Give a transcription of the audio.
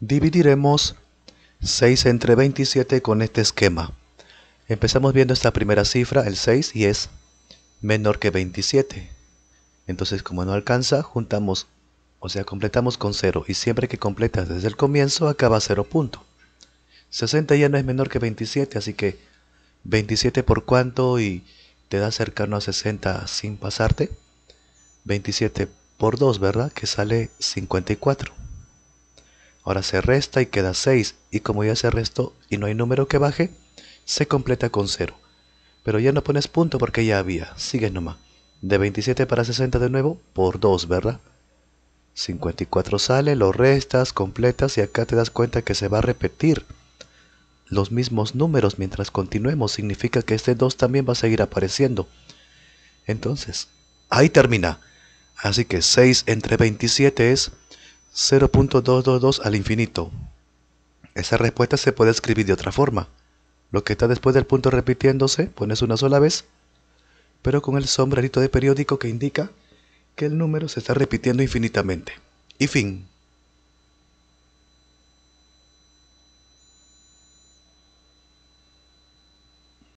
Dividiremos 6 entre 27 con este esquema. Empezamos viendo esta primera cifra, el 6, y es menor que 27. Entonces, como no alcanza, juntamos, o sea, completamos con 0. Y siempre que completas desde el comienzo, acaba 0 punto. 60 ya no es menor que 27, así que 27 por cuánto y te da cercano a 60 sin pasarte. 27 por 2, ¿verdad? Que sale 54. Ahora se resta y queda 6, y como ya se restó y no hay número que baje, se completa con 0. Pero ya no pones punto porque ya había, sigue nomás. De 27 para 60 de nuevo, por 2, ¿verdad? 54 sale, lo restas, completas y acá te das cuenta que se va a repetir los mismos números mientras continuemos. Significa que este 2 también va a seguir apareciendo. Entonces, ahí termina. Así que 6 entre 27 es 0.222 al infinito. Esa respuesta se puede escribir de otra forma. Lo que está después del punto repitiéndose, pones una sola vez, pero con el sombrerito de periódico que indica que el número se está repitiendo infinitamente. Y fin.